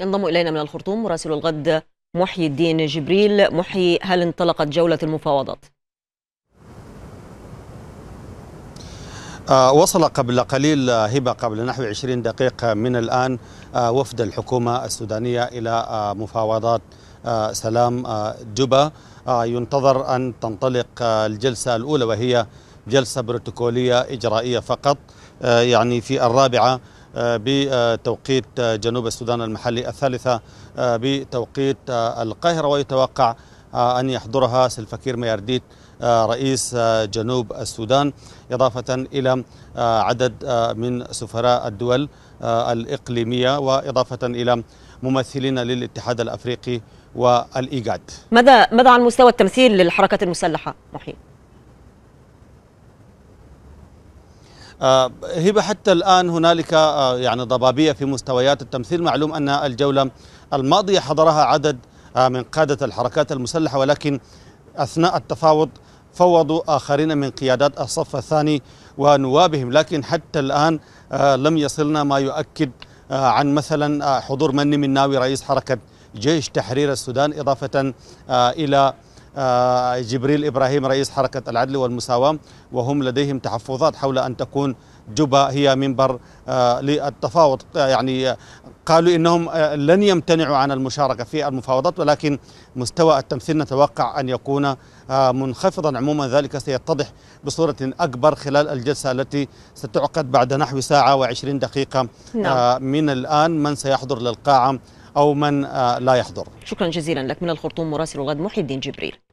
ينضم إلينا من الخرطوم مراسل الغد محيي الدين جبريل محيي هل انطلقت جولة المفاوضات؟ آه، وصل قبل قليل هبة قبل نحو 20 دقيقة من الآن آه، وفد الحكومة السودانية إلى آه، مفاوضات سلام جوبا ينتظر أن تنطلق الجلسة الأولى وهي جلسة بروتوكولية إجرائية فقط يعني في الرابعة آه، بتوقيت آه، جنوب السودان المحلي الثالثة آه، بتوقيت القاهرة ويتوقع أن يحضرها سلفكير ميارديت رئيس جنوب السودان إضافة إلى عدد من سفراء الدول الإقليمية وإضافة إلى ممثلين للاتحاد الأفريقي والإيجاد ماذا ماذا عن مستوى التمثيل للحركات المسلحة محيط؟ آه، هبه حتى الان هنالك آه، يعني ضبابيه في مستويات التمثيل معلوم ان الجوله الماضيه حضرها عدد آه، من قاده الحركات المسلحه ولكن اثناء التفاوض فوضوا اخرين من قيادات الصف الثاني ونوابهم لكن حتى الان لم يصلنا ما يؤكد عن مثلا حضور مني من ناوي رئيس حركه جيش تحرير السودان اضافه الى آه، جبريل إبراهيم رئيس حركة العدل والمساواة وهم لديهم تحفظات حول أن تكون جوبا هي منبر آه، للتفاوض آه، يعني قالوا انهم لن يمتنعوا عن المشاركه في المفاوضات ولكن مستوى التمثيل نتوقع ان يكون منخفضا عموما ذلك سيتضح بصوره اكبر خلال الجلسه التي ستعقد بعد نحو ساعه و20 دقيقه نعم. من الان من سيحضر للقاعه او من لا يحضر شكرا جزيلا لك من الخرطوم مراسل غد محي الدين جبريل